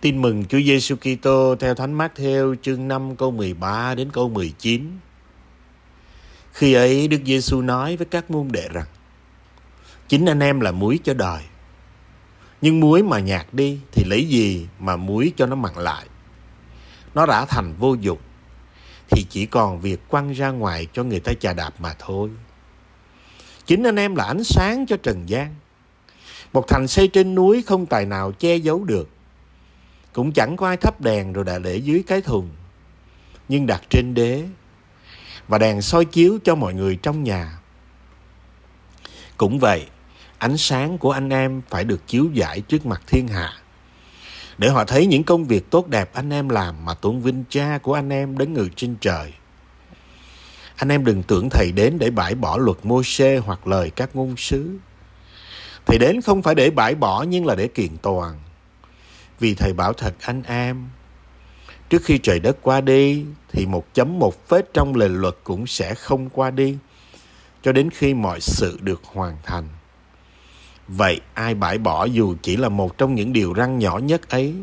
Tin mừng Chúa Giêsu Kitô theo Thánh Mát Theo chương 5 câu 13 đến câu 19. Khi ấy Đức Giêsu nói với các môn đệ rằng: Chính anh em là muối cho đời. Nhưng muối mà nhạt đi thì lấy gì mà muối cho nó mặn lại? Nó đã thành vô dụng thì chỉ còn việc quăng ra ngoài cho người ta chà đạp mà thôi. Chính anh em là ánh sáng cho trần gian. Một thành xây trên núi không tài nào che giấu được cũng chẳng có ai thắp đèn rồi đã để dưới cái thùng nhưng đặt trên đế và đèn soi chiếu cho mọi người trong nhà cũng vậy ánh sáng của anh em phải được chiếu giải trước mặt thiên hạ để họ thấy những công việc tốt đẹp anh em làm mà tôn vinh cha của anh em đến người trên trời anh em đừng tưởng thầy đến để bãi bỏ luật mô xê hoặc lời các ngôn sứ thầy đến không phải để bãi bỏ nhưng là để kiện toàn vì thầy bảo thật anh em trước khi trời đất qua đi thì một chấm một vết trong lề luật cũng sẽ không qua đi cho đến khi mọi sự được hoàn thành. Vậy ai bãi bỏ dù chỉ là một trong những điều răng nhỏ nhất ấy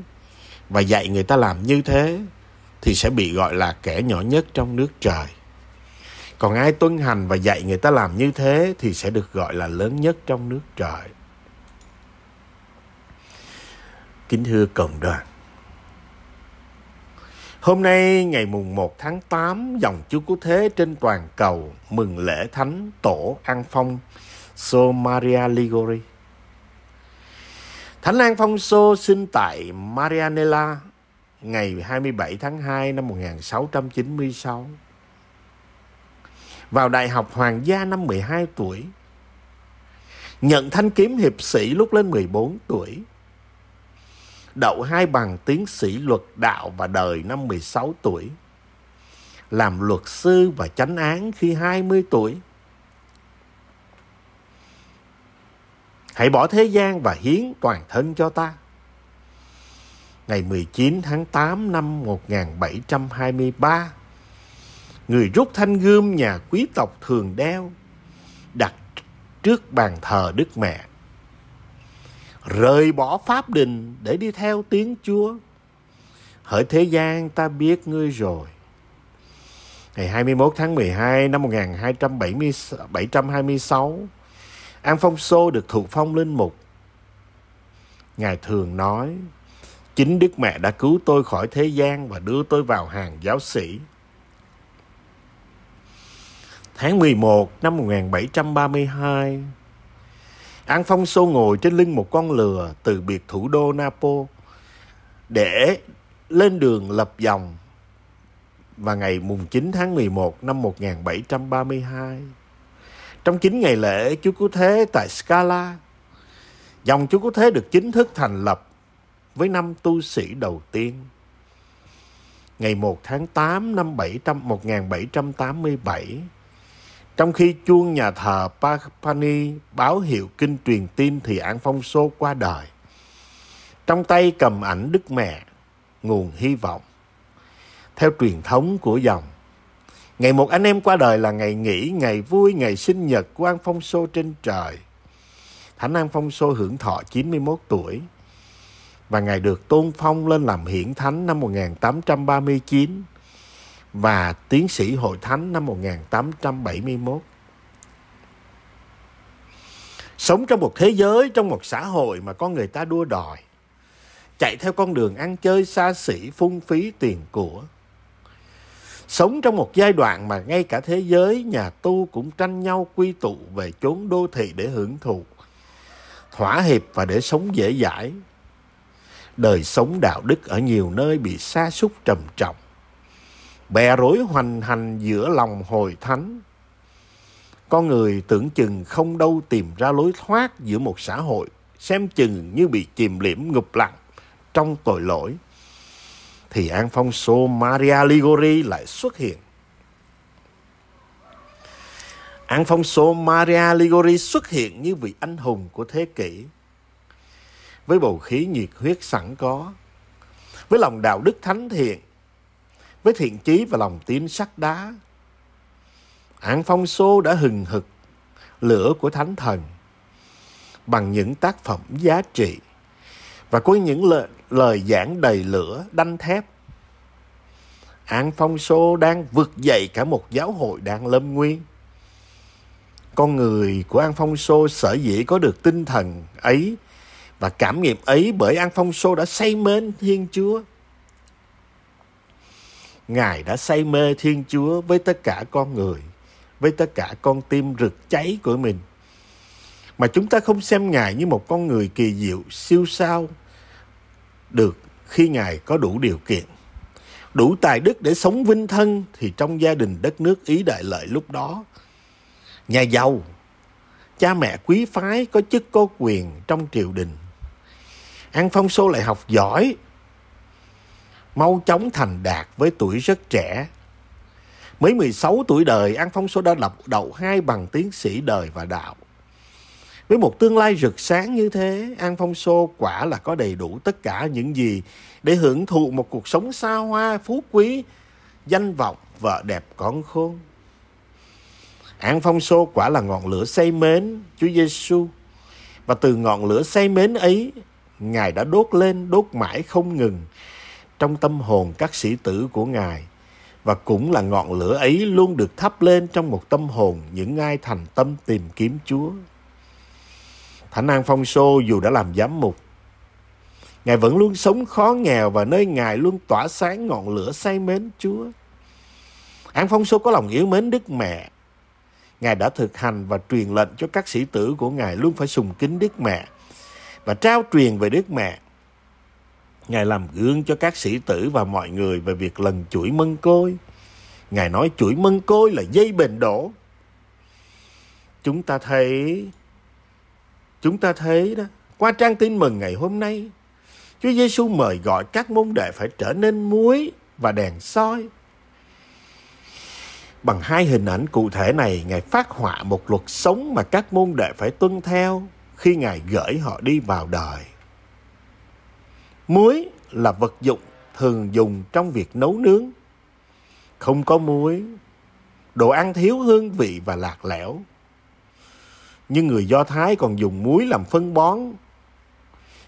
và dạy người ta làm như thế thì sẽ bị gọi là kẻ nhỏ nhất trong nước trời. Còn ai tuân hành và dạy người ta làm như thế thì sẽ được gọi là lớn nhất trong nước trời. Kính thưa cộng đoàn, hôm nay ngày mùng 1 tháng 8, dòng chú Cứu Thế trên toàn cầu mừng lễ Thánh Tổ An Phong So Maria Ligori. Thánh An Phong So sinh tại Marianella ngày 27 tháng 2 năm 1696. Vào Đại học Hoàng gia năm 12 tuổi. Nhận thanh kiếm hiệp sĩ lúc lên 14 tuổi đậu hai bằng tiến sĩ luật đạo và đời năm 16 tuổi. Làm luật sư và chánh án khi 20 tuổi. Hãy bỏ thế gian và hiến toàn thân cho ta. Ngày 19 tháng 8 năm 1723, người rút thanh gươm nhà quý tộc thường đeo đặt trước bàn thờ Đức Mẹ rời bỏ pháp đình để đi theo tiếng Chúa. Hỡi thế gian ta biết ngươi rồi. Ngày 21 tháng 12 năm 1726, An Phong Sô được thụ phong linh mục. Ngài thường nói, chính Đức Mẹ đã cứu tôi khỏi thế gian và đưa tôi vào hàng giáo sĩ. Tháng 11 năm 1732, An Phong Sô ngồi trên lưng một con lừa từ biệt thủ đô Napo để lên đường lập dòng vào ngày mùng 9 tháng 11 năm 1732. Trong 9 ngày lễ Chúa Cứu Thế tại Scala, dòng Chúa Cứu Thế được chính thức thành lập với năm tu sĩ đầu tiên. Ngày 1 tháng 8 năm 700, 1787, trong khi chuông nhà thờ Parpani báo hiệu kinh truyền tin thì An Phong Sô qua đời. Trong tay cầm ảnh Đức Mẹ, nguồn hy vọng. Theo truyền thống của dòng, ngày một anh em qua đời là ngày nghỉ, ngày vui, ngày sinh nhật của An Phong Sô trên trời. Thánh An Phong Sô hưởng thọ 91 tuổi và ngài được tôn phong lên làm hiển thánh năm 1839 và tiến sĩ hội thánh năm 1871. Sống trong một thế giới, trong một xã hội mà con người ta đua đòi, chạy theo con đường ăn chơi xa xỉ, phung phí tiền của. Sống trong một giai đoạn mà ngay cả thế giới nhà tu cũng tranh nhau quy tụ về chốn đô thị để hưởng thụ, thỏa hiệp và để sống dễ dãi. Đời sống đạo đức ở nhiều nơi bị sa sút trầm trọng bè rối hoành hành giữa lòng hồi thánh. Con người tưởng chừng không đâu tìm ra lối thoát giữa một xã hội, xem chừng như bị chìm liễm ngụp lặng trong tội lỗi. Thì an phong Alfonso Maria Ligori lại xuất hiện. An phong Alfonso Maria Ligori xuất hiện như vị anh hùng của thế kỷ. Với bầu khí nhiệt huyết sẵn có, với lòng đạo đức thánh thiện, với thiện chí và lòng tin sắt đá. Án Phong Sô đã hừng hực lửa của Thánh Thần bằng những tác phẩm giá trị và có những lời, lời giảng đầy lửa, đanh thép. Án Phong Sô đang vượt dậy cả một giáo hội đang lâm nguy. Con người của An Phong Sô sở dĩ có được tinh thần ấy và cảm nghiệm ấy bởi An Phong Sô đã say mến Thiên Chúa Ngài đã say mê Thiên Chúa với tất cả con người, với tất cả con tim rực cháy của mình. Mà chúng ta không xem Ngài như một con người kỳ diệu, siêu sao được khi Ngài có đủ điều kiện. Đủ tài đức để sống vinh thân thì trong gia đình đất nước Ý đại lợi lúc đó. Nhà giàu, cha mẹ quý phái có chức có quyền trong triều đình. An Phong Sô lại học giỏi mau chóng thành đạt với tuổi rất trẻ. Mới 16 tuổi đời, An Phong Số đã lập đầu hai bằng tiến sĩ đời và đạo. Với một tương lai rực sáng như thế, An Phong Sô quả là có đầy đủ tất cả những gì để hưởng thụ một cuộc sống xa hoa, phú quý, danh vọng, vợ đẹp con khôn. An Phong Sô quả là ngọn lửa say mến Chúa Giêsu và từ ngọn lửa say mến ấy, Ngài đã đốt lên, đốt mãi không ngừng trong tâm hồn các sĩ tử của Ngài và cũng là ngọn lửa ấy luôn được thắp lên trong một tâm hồn những ai thành tâm tìm kiếm Chúa. Thánh An Phong Sô dù đã làm giám mục, Ngài vẫn luôn sống khó nghèo và nơi Ngài luôn tỏa sáng ngọn lửa say mến Chúa. An Phong Sô có lòng yêu mến Đức Mẹ. Ngài đã thực hành và truyền lệnh cho các sĩ tử của Ngài luôn phải sùng kính Đức Mẹ và trao truyền về Đức Mẹ Ngài làm gương cho các sĩ tử và mọi người về việc lần chuỗi mân côi. Ngài nói chuỗi mân côi là dây bền đổ. Chúng ta thấy, chúng ta thấy đó, qua trang tin mừng ngày hôm nay, Chúa Giêsu mời gọi các môn đệ phải trở nên muối và đèn soi. Bằng hai hình ảnh cụ thể này, Ngài phát họa một luật sống mà các môn đệ phải tuân theo khi Ngài gửi họ đi vào đời. Muối là vật dụng thường dùng trong việc nấu nướng. Không có muối, đồ ăn thiếu hương vị và lạc lẽo. Nhưng người Do Thái còn dùng muối làm phân bón.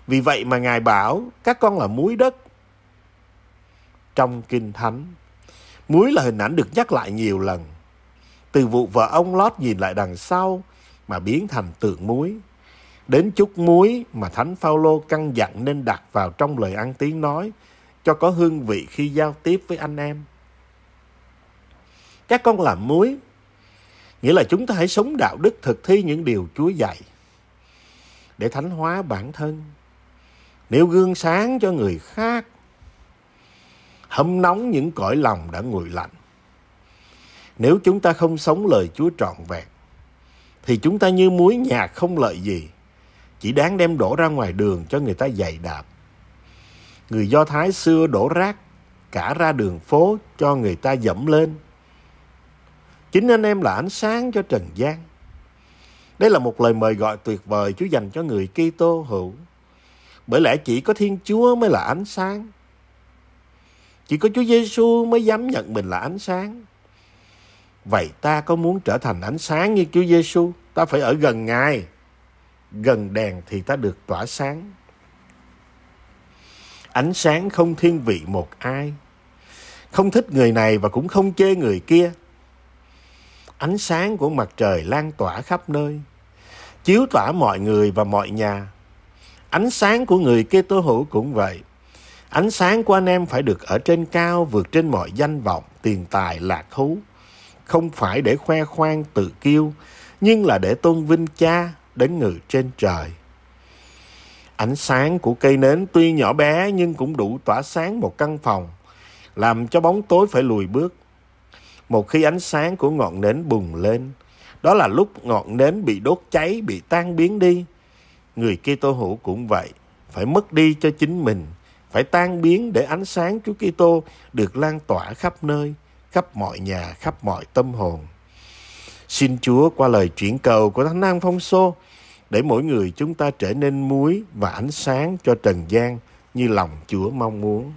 Vì vậy mà Ngài bảo các con là muối đất. Trong Kinh Thánh, muối là hình ảnh được nhắc lại nhiều lần. Từ vụ vợ ông Lót nhìn lại đằng sau mà biến thành tượng muối đến chút muối mà Thánh Phaolô căn dặn nên đặt vào trong lời ăn tiếng nói cho có hương vị khi giao tiếp với anh em. Các con làm muối, nghĩa là chúng ta hãy sống đạo đức thực thi những điều Chúa dạy để thánh hóa bản thân, nếu gương sáng cho người khác, hâm nóng những cõi lòng đã nguội lạnh. Nếu chúng ta không sống lời Chúa trọn vẹn, thì chúng ta như muối nhà không lợi gì chỉ đáng đem đổ ra ngoài đường cho người ta dạy đạp. Người Do Thái xưa đổ rác cả ra đường phố cho người ta dẫm lên. Chính anh em là ánh sáng cho trần gian. Đây là một lời mời gọi tuyệt vời Chúa dành cho người Kitô hữu. Bởi lẽ chỉ có Thiên Chúa mới là ánh sáng. Chỉ có Chúa Giêsu mới dám nhận mình là ánh sáng. Vậy ta có muốn trở thành ánh sáng như Chúa Giêsu, ta phải ở gần Ngài gần đèn thì ta được tỏa sáng. Ánh sáng không thiên vị một ai. Không thích người này và cũng không chê người kia. Ánh sáng của mặt trời lan tỏa khắp nơi, chiếu tỏa mọi người và mọi nhà. Ánh sáng của người kia tố hữu cũng vậy. Ánh sáng của anh em phải được ở trên cao vượt trên mọi danh vọng, tiền tài, lạc thú. Không phải để khoe khoang tự kiêu, nhưng là để tôn vinh cha, đến ngự trên trời. Ánh sáng của cây nến tuy nhỏ bé nhưng cũng đủ tỏa sáng một căn phòng, làm cho bóng tối phải lùi bước. Một khi ánh sáng của ngọn nến bùng lên, đó là lúc ngọn nến bị đốt cháy, bị tan biến đi. Người Kitô hữu cũng vậy, phải mất đi cho chính mình, phải tan biến để ánh sáng Chúa Kitô được lan tỏa khắp nơi, khắp mọi nhà, khắp mọi tâm hồn. Xin Chúa qua lời chuyển cầu của Thánh An Phong Xô, để mỗi người chúng ta trở nên muối và ánh sáng cho trần gian như lòng Chúa mong muốn.